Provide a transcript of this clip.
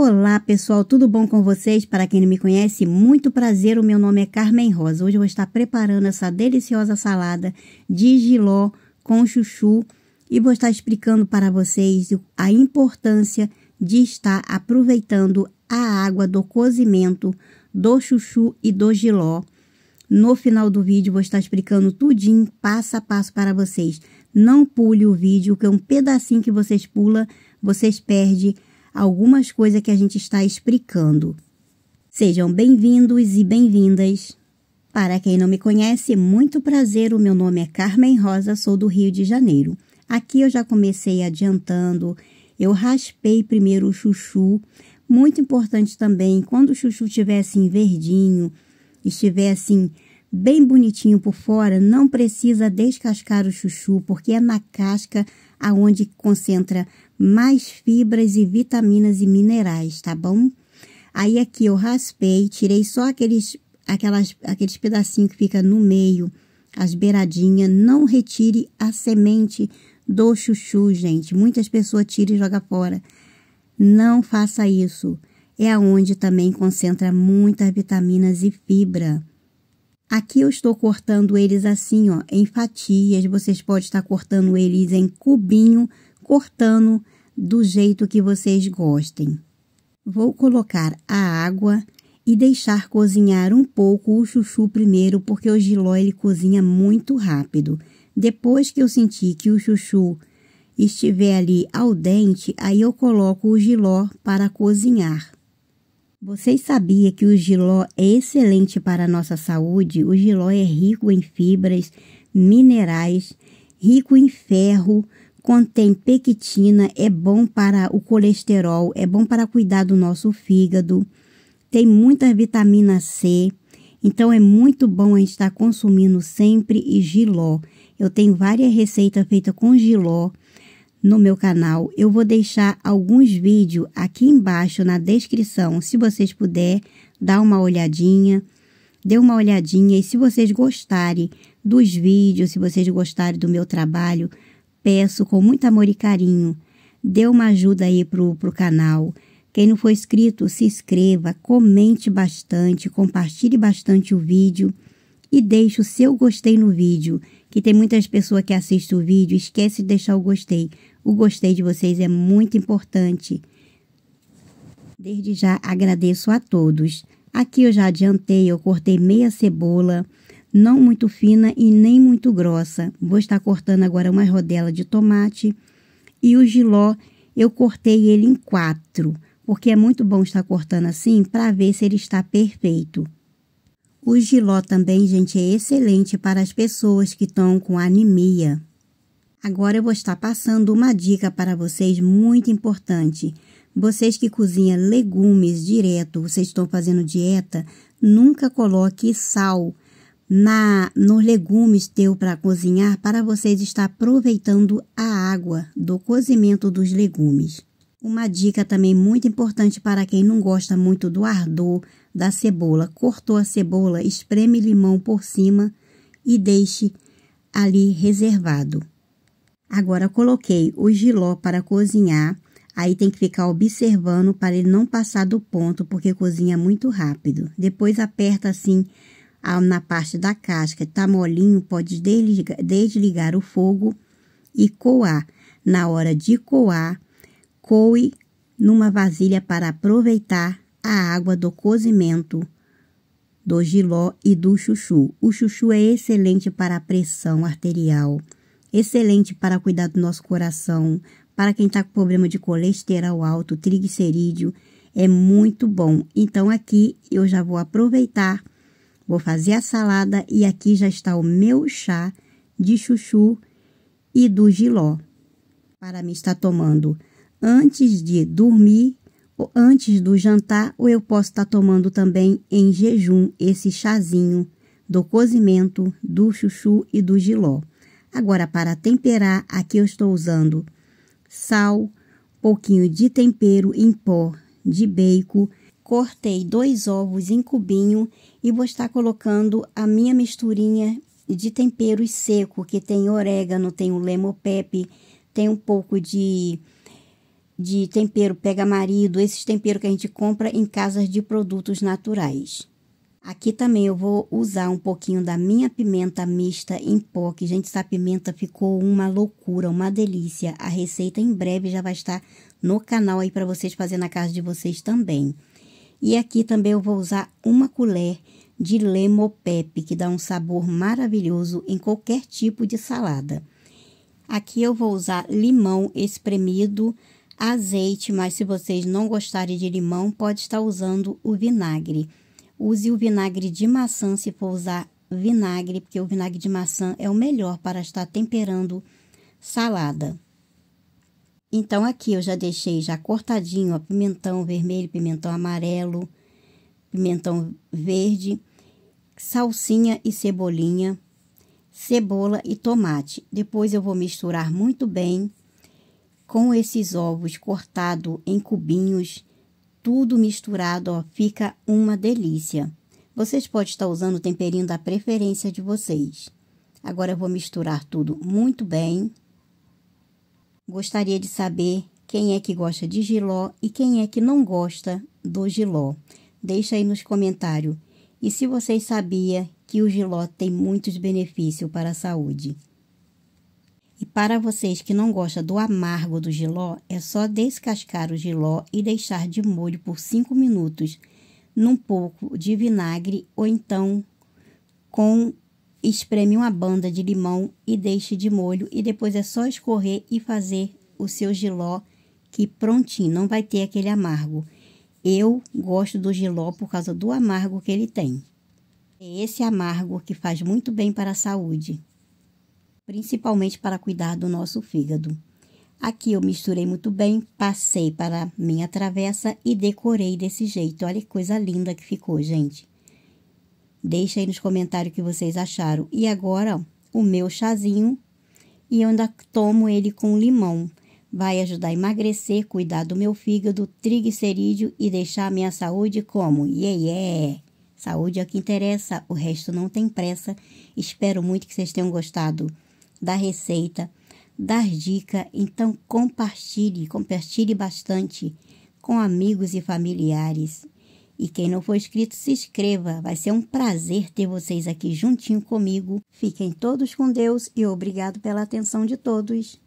Olá pessoal, tudo bom com vocês? Para quem não me conhece, muito prazer, o meu nome é Carmen Rosa. Hoje eu vou estar preparando essa deliciosa salada de giló com chuchu e vou estar explicando para vocês a importância de estar aproveitando a água do cozimento do chuchu e do giló. No final do vídeo vou estar explicando tudinho, passo a passo para vocês. Não pule o vídeo, que é um pedacinho que vocês pula, vocês perdem algumas coisas que a gente está explicando. Sejam bem-vindos e bem-vindas. Para quem não me conhece, muito prazer, o meu nome é Carmen Rosa, sou do Rio de Janeiro. Aqui eu já comecei adiantando, eu raspei primeiro o chuchu, muito importante também, quando o chuchu estiver assim verdinho, estiver assim bem bonitinho por fora, não precisa descascar o chuchu, porque é na casca aonde concentra mais fibras e vitaminas e minerais, tá bom? Aí aqui eu raspei, tirei só aqueles, aquelas, aqueles pedacinhos que fica no meio, as beiradinhas. Não retire a semente do chuchu, gente. Muitas pessoas tiram e jogam fora. Não faça isso. É aonde também concentra muitas vitaminas e fibra. Aqui eu estou cortando eles assim, ó, em fatias. Vocês podem estar cortando eles em cubinho, cortando do jeito que vocês gostem. Vou colocar a água e deixar cozinhar um pouco o chuchu primeiro, porque o giló ele cozinha muito rápido. Depois que eu sentir que o chuchu estiver ali al dente, aí eu coloco o giló para cozinhar. Vocês sabiam que o giló é excelente para a nossa saúde? O giló é rico em fibras, minerais, rico em ferro, contém pectina, é bom para o colesterol, é bom para cuidar do nosso fígado, tem muita vitamina C. Então é muito bom a gente estar consumindo sempre e giló. Eu tenho várias receitas feitas com giló no meu canal. Eu vou deixar alguns vídeos aqui embaixo na descrição, se vocês puderem dar uma olhadinha. Dê uma olhadinha e se vocês gostarem dos vídeos, se vocês gostarem do meu trabalho, peço com muito amor e carinho, dê uma ajuda aí pro, pro canal. Quem não for inscrito, se inscreva, comente bastante, compartilhe bastante o vídeo e deixe o seu gostei no vídeo, que tem muitas pessoas que assistem o vídeo e esquece de deixar o gostei. O gostei de vocês é muito importante. Desde já agradeço a todos. Aqui eu já adiantei, eu cortei meia cebola, não muito fina e nem muito grossa. Vou estar cortando agora uma rodela de tomate e o giló eu cortei ele em quatro, porque é muito bom estar cortando assim para ver se ele está perfeito. O giló também, gente, é excelente para as pessoas que estão com anemia. Agora eu vou estar passando uma dica para vocês muito importante. Vocês que cozinham legumes direto, vocês estão fazendo dieta, nunca coloque sal na nos legumes deu para cozinhar para vocês estar aproveitando a água do cozimento dos legumes. Uma dica também muito importante para quem não gosta muito do ardor da cebola. Cortou a cebola, espreme limão por cima e deixe ali reservado. Agora coloquei o giló para cozinhar. Aí tem que ficar observando para ele não passar do ponto, porque cozinha muito rápido. Depois aperta assim na parte da casca está molinho, pode desligar, o fogo e coar. Na hora de coar, coe numa vasilha para aproveitar a água do cozimento do giló e do chuchu. O chuchu é excelente para a pressão arterial, excelente para cuidar do nosso coração, para quem está com problema de colesterol alto, triglicerídeo, é muito bom. Então aqui eu já vou aproveitar Vou fazer a salada e aqui já está o meu chá de chuchu e do giló. Para me estar tomando antes de dormir ou antes do jantar, ou eu posso estar tomando também em jejum esse chazinho do cozimento do chuchu e do giló. Agora, para temperar, aqui eu estou usando sal, pouquinho de tempero em pó de bacon, Cortei dois ovos em cubinho e vou estar colocando a minha misturinha de temperos seco, que tem orégano, tem o lemon pepper, tem um pouco de, de tempero pega-marido, esses temperos que a gente compra em casas de produtos naturais. Aqui também eu vou usar um pouquinho da minha pimenta mista em pó, que gente, essa pimenta ficou uma loucura, uma delícia. A receita em breve já vai estar no canal aí para vocês fazerem na casa de vocês também. E aqui também eu vou usar uma colher de lemopepe, que dá um sabor maravilhoso em qualquer tipo de salada. Aqui eu vou usar limão espremido, azeite, mas se vocês não gostarem de limão, pode estar usando o vinagre. Use o vinagre de maçã se for usar vinagre, porque o vinagre de maçã é o melhor para estar temperando salada. Então, aqui eu já deixei já cortadinho, ó, pimentão vermelho, pimentão amarelo, pimentão verde, salsinha e cebolinha, cebola e tomate. Depois eu vou misturar muito bem com esses ovos cortado em cubinhos, tudo misturado, ó, fica uma delícia. Vocês podem estar usando o temperinho da preferência de vocês. Agora eu vou misturar tudo muito bem. Gostaria de saber quem é que gosta de giló e quem é que não gosta do giló. Deixa aí nos comentários. E se vocês sabiam que o giló tem muitos benefícios para a saúde. E para vocês que não gostam do amargo do giló, é só descascar o giló e deixar de molho por 5 minutos num pouco de vinagre ou então com Espreme uma banda de limão e deixe de molho e depois é só escorrer e fazer o seu giló que prontinho, não vai ter aquele amargo. Eu gosto do giló por causa do amargo que ele tem. É esse amargo que faz muito bem para a saúde, principalmente para cuidar do nosso fígado. Aqui eu misturei muito bem, passei para minha travessa e decorei desse jeito. Olha que coisa linda que ficou, gente. Deixa aí nos comentários o que vocês acharam. E agora, ó, o meu chazinho. E eu ainda tomo ele com limão. Vai ajudar a emagrecer, cuidar do meu fígado, triglicerídeo e deixar a minha saúde como? Yeah, yeah! Saúde é o que interessa, o resto não tem pressa. Espero muito que vocês tenham gostado da receita, das dicas. Então compartilhe, compartilhe bastante com amigos e familiares. E quem não for inscrito, se inscreva. Vai ser um prazer ter vocês aqui juntinho comigo. Fiquem todos com Deus e obrigado pela atenção de todos.